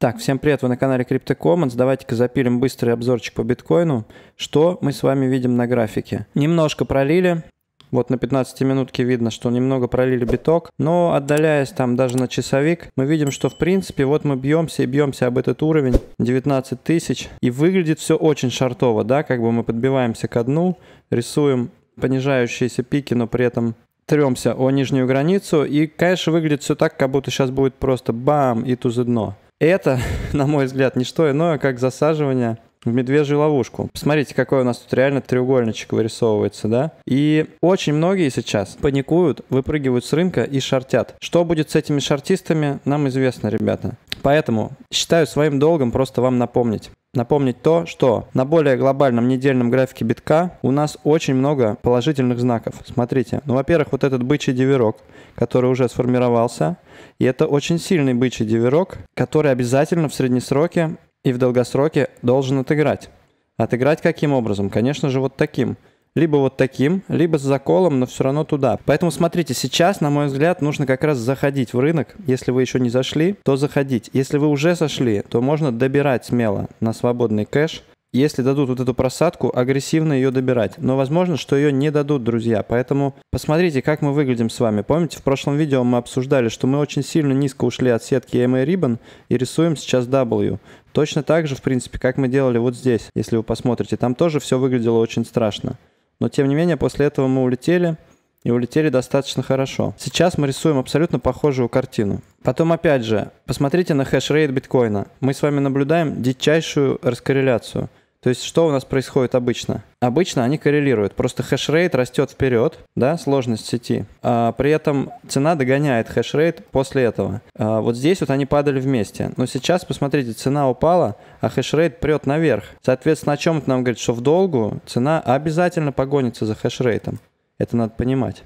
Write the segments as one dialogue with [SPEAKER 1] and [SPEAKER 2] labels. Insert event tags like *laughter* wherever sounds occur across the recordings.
[SPEAKER 1] Так, всем привет, вы на канале Crypto Commons. Давайте-ка запилим быстрый обзорчик по биткоину. Что мы с вами видим на графике? Немножко пролили, вот на 15 минутке видно, что немного пролили биток, но отдаляясь там даже на часовик, мы видим, что в принципе вот мы бьемся и бьемся об этот уровень 19 тысяч, и выглядит все очень шартово, да, как бы мы подбиваемся к дну, рисуем понижающиеся пики, но при этом тремся о нижнюю границу, и, конечно, выглядит все так, как будто сейчас будет просто бам и тузы дно. Это, *laughs* на мой взгляд, не что иное, как засаживание в медвежью ловушку. Посмотрите, какой у нас тут реально треугольничек вырисовывается, да? И очень многие сейчас паникуют, выпрыгивают с рынка и шортят. Что будет с этими шортистами, нам известно, ребята. Поэтому считаю своим долгом просто вам напомнить напомнить то, что на более глобальном недельном графике битка у нас очень много положительных знаков. Смотрите, ну, во-первых, вот этот бычий диверок, который уже сформировался, и это очень сильный бычий диверок, который обязательно в среднесроке и в долгосроке должен отыграть. Отыграть каким образом? Конечно же, вот таким – либо вот таким, либо с заколом, но все равно туда. Поэтому смотрите, сейчас, на мой взгляд, нужно как раз заходить в рынок. Если вы еще не зашли, то заходить. Если вы уже зашли, то можно добирать смело на свободный кэш. Если дадут вот эту просадку, агрессивно ее добирать. Но возможно, что ее не дадут, друзья. Поэтому посмотрите, как мы выглядим с вами. Помните, в прошлом видео мы обсуждали, что мы очень сильно низко ушли от сетки MA Ribbon и рисуем сейчас W. Точно так же, в принципе, как мы делали вот здесь, если вы посмотрите. Там тоже все выглядело очень страшно. Но, тем не менее, после этого мы улетели, и улетели достаточно хорошо. Сейчас мы рисуем абсолютно похожую картину. Потом, опять же, посмотрите на хэшрейт биткоина. Мы с вами наблюдаем дичайшую раскорреляцию – то есть что у нас происходит обычно? Обычно они коррелируют. Просто хешрейт растет вперед, да, сложность сети. А, при этом цена догоняет хешрейт после этого. А, вот здесь вот они падали вместе. Но сейчас, посмотрите, цена упала, а хешрейт прет наверх. Соответственно, о чем это нам говорит? Что в долгу цена обязательно погонится за хешрейтом. Это надо понимать.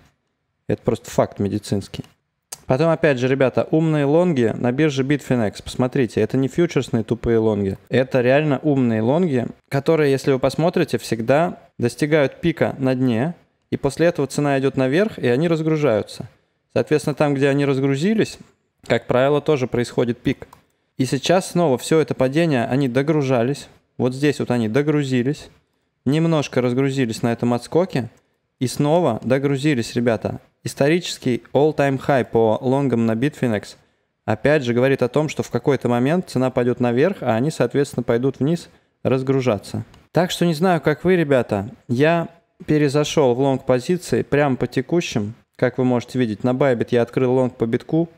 [SPEAKER 1] Это просто факт медицинский. Потом, опять же, ребята, умные лонги на бирже Bitfinex. Посмотрите, это не фьючерсные тупые лонги. Это реально умные лонги которые, если вы посмотрите, всегда достигают пика на дне, и после этого цена идет наверх, и они разгружаются. Соответственно, там, где они разгрузились, как правило, тоже происходит пик. И сейчас снова все это падение, они догружались. Вот здесь вот они догрузились, немножко разгрузились на этом отскоке, и снова догрузились, ребята. Исторический all-time high по лонгам на Bitfinex опять же говорит о том, что в какой-то момент цена пойдет наверх, а они, соответственно, пойдут вниз – разгружаться. Так что не знаю, как вы, ребята. Я перезашел в лонг позиции прямо по текущим. Как вы можете видеть, на Байбит я открыл лонг по битку.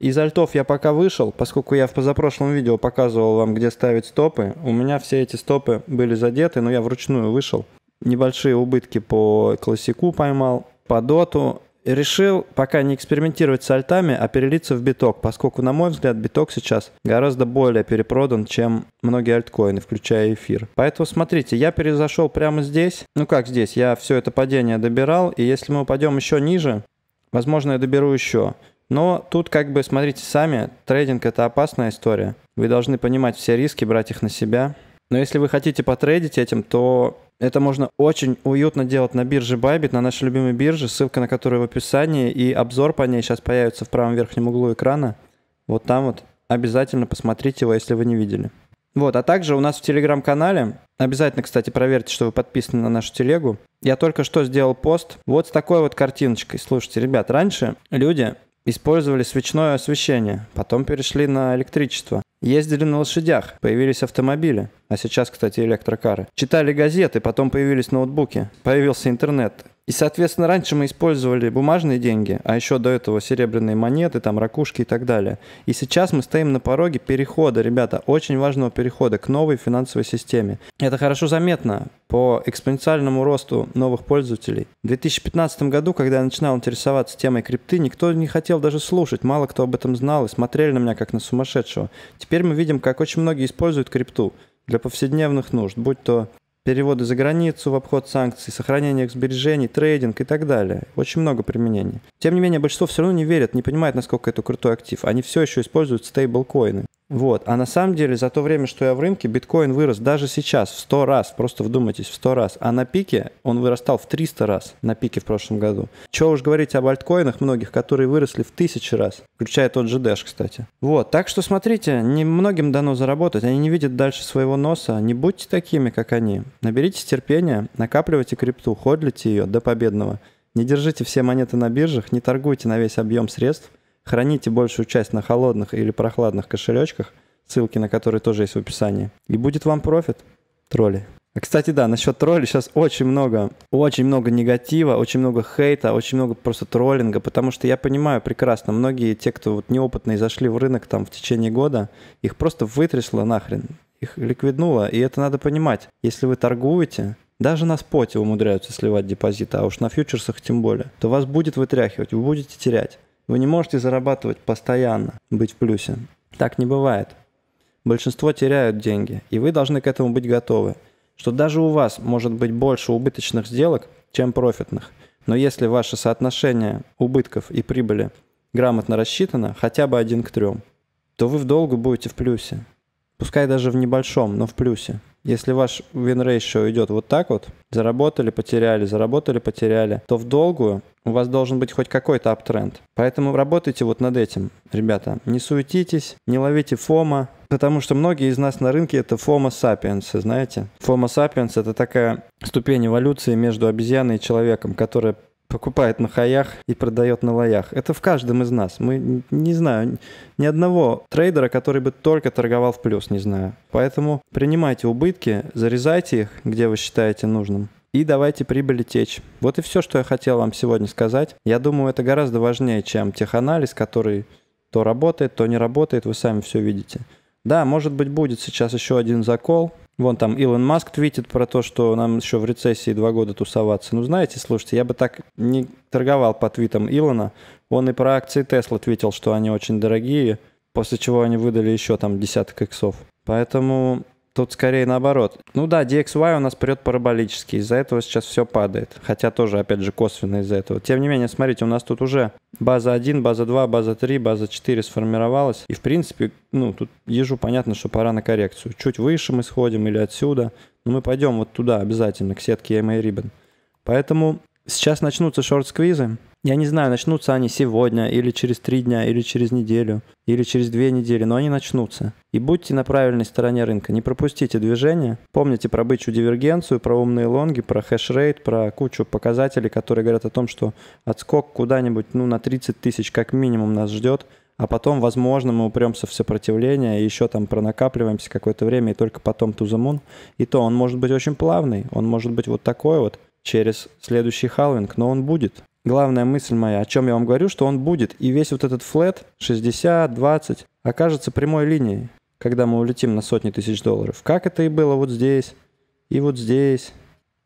[SPEAKER 1] Из альтов я пока вышел, поскольку я в позапрошлом видео показывал вам, где ставить стопы. У меня все эти стопы были задеты, но я вручную вышел. Небольшие убытки по классику поймал. По доту решил пока не экспериментировать с альтами, а перелиться в биток, поскольку, на мой взгляд, биток сейчас гораздо более перепродан, чем многие альткоины, включая эфир. Поэтому смотрите, я перезашел прямо здесь. Ну как здесь? Я все это падение добирал, и если мы упадем еще ниже, возможно, я доберу еще. Но тут как бы, смотрите сами, трейдинг это опасная история. Вы должны понимать все риски, брать их на себя. Но если вы хотите потрейдить этим, то это можно очень уютно делать на бирже Bybit, на нашей любимой бирже, ссылка на которую в описании, и обзор по ней сейчас появится в правом верхнем углу экрана. Вот там вот обязательно посмотрите его, если вы не видели. Вот, а также у нас в телеграм-канале, обязательно, кстати, проверьте, что вы подписаны на нашу телегу. Я только что сделал пост вот с такой вот картиночкой. Слушайте, ребят, раньше люди использовали свечное освещение, потом перешли на электричество. Ездили на лошадях, появились автомобили, а сейчас, кстати, электрокары. Читали газеты, потом появились ноутбуки, появился интернет. И, соответственно, раньше мы использовали бумажные деньги, а еще до этого серебряные монеты, там, ракушки и так далее. И сейчас мы стоим на пороге перехода, ребята, очень важного перехода к новой финансовой системе. Это хорошо заметно по экспоненциальному росту новых пользователей. В 2015 году, когда я начинал интересоваться темой крипты, никто не хотел даже слушать, мало кто об этом знал и смотрели на меня как на сумасшедшего. Теперь мы видим, как очень многие используют крипту для повседневных нужд, будь то переводы за границу в обход санкций, сохранение сбережений, трейдинг и так далее. Очень много применений. Тем не менее, большинство все равно не верят, не понимает, насколько это крутой актив. Они все еще используют стейблкоины. Вот. А на самом деле за то время, что я в рынке, биткоин вырос даже сейчас в 100 раз, просто вдумайтесь, в 100 раз. А на пике он вырастал в 300 раз, на пике в прошлом году. Чего уж говорить об альткоинах многих, которые выросли в тысячи раз, включая тот же Dash, кстати. Вот, так что смотрите, не многим дано заработать, они не видят дальше своего носа, не будьте такими, как они. Наберитесь терпения, накапливайте крипту, ходлите ее до победного. Не держите все монеты на биржах, не торгуйте на весь объем средств – Храните большую часть на холодных или прохладных кошелечках, ссылки на которые тоже есть в описании. И будет вам профит. Тролли. А, кстати, да, насчет тролли сейчас очень много, очень много негатива, очень много хейта, очень много просто троллинга, потому что я понимаю прекрасно, многие те, кто вот неопытные зашли в рынок там в течение года, их просто вытрясло нахрен, их ликвиднуло, и это надо понимать. Если вы торгуете, даже на споте умудряются сливать депозиты, а уж на фьючерсах тем более, то вас будет вытряхивать, вы будете терять. Вы не можете зарабатывать постоянно, быть в плюсе. Так не бывает. Большинство теряют деньги, и вы должны к этому быть готовы, что даже у вас может быть больше убыточных сделок, чем профитных. Но если ваше соотношение убытков и прибыли грамотно рассчитано, хотя бы один к трем, то вы в долгу будете в плюсе пускай даже в небольшом, но в плюсе. Если ваш win ratio идет вот так вот, заработали, потеряли, заработали, потеряли, то в долгую у вас должен быть хоть какой-то аптренд. Поэтому работайте вот над этим, ребята. Не суетитесь, не ловите фома, потому что многие из нас на рынке это фома sapiens, знаете. Фома sapiens это такая ступень эволюции между обезьяной и человеком, которая покупает на хаях и продает на лоях. Это в каждом из нас. Мы, не знаю, ни одного трейдера, который бы только торговал в плюс, не знаю. Поэтому принимайте убытки, зарезайте их, где вы считаете нужным и давайте прибыли течь. Вот и все, что я хотел вам сегодня сказать. Я думаю, это гораздо важнее, чем теханализ, который то работает, то не работает, вы сами все видите. Да, может быть, будет сейчас еще один закол, Вон там Илон Маск твитит про то, что нам еще в рецессии два года тусоваться. Ну, знаете, слушайте, я бы так не торговал по твитам Илона. Он и про акции Тесла твитил, что они очень дорогие, после чего они выдали еще там десяток иксов. Поэтому Тут скорее наоборот. Ну да, DXY у нас прет параболически, из-за этого сейчас все падает. Хотя тоже, опять же, косвенно из-за этого. Тем не менее, смотрите, у нас тут уже база 1, база 2, база 3, база 4 сформировалась. И, в принципе, ну, тут ежу понятно, что пора на коррекцию. Чуть выше мы сходим или отсюда. Но мы пойдем вот туда обязательно, к сетке EMA Ribbon. Поэтому сейчас начнутся шорт-сквизы. Я не знаю, начнутся они сегодня, или через три дня, или через неделю, или через две недели, но они начнутся. И будьте на правильной стороне рынка, не пропустите движение. Помните про бычью дивергенцию, про умные лонги, про хешрейт, про кучу показателей, которые говорят о том, что отскок куда-нибудь ну, на 30 тысяч как минимум нас ждет, а потом, возможно, мы упремся в сопротивление, и еще там пронакапливаемся какое-то время, и только потом тузамун. И то он может быть очень плавный, он может быть вот такой вот через следующий халвинг, но он будет главная мысль моя, о чем я вам говорю, что он будет. И весь вот этот флет 60, 20 окажется прямой линией, когда мы улетим на сотни тысяч долларов. Как это и было вот здесь, и вот здесь,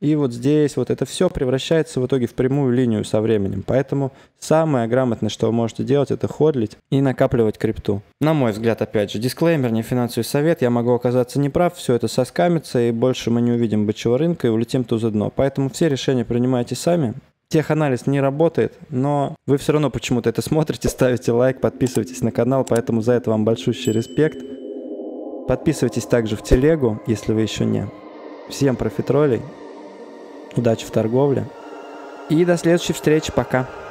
[SPEAKER 1] и вот здесь. Вот это все превращается в итоге в прямую линию со временем. Поэтому самое грамотное, что вы можете делать, это ходлить и накапливать крипту. На мой взгляд, опять же, дисклеймер, не финансовый совет. Я могу оказаться неправ, все это соскамится, и больше мы не увидим бычьего рынка и улетим туда за дно. Поэтому все решения принимайте сами. Теханализ не работает, но вы все равно почему-то это смотрите, *laughs* ставите лайк, подписывайтесь на канал, поэтому за это вам большущий респект. Подписывайтесь также в телегу, если вы еще не. Всем профитролей, удачи в торговле и до следующей встречи, пока.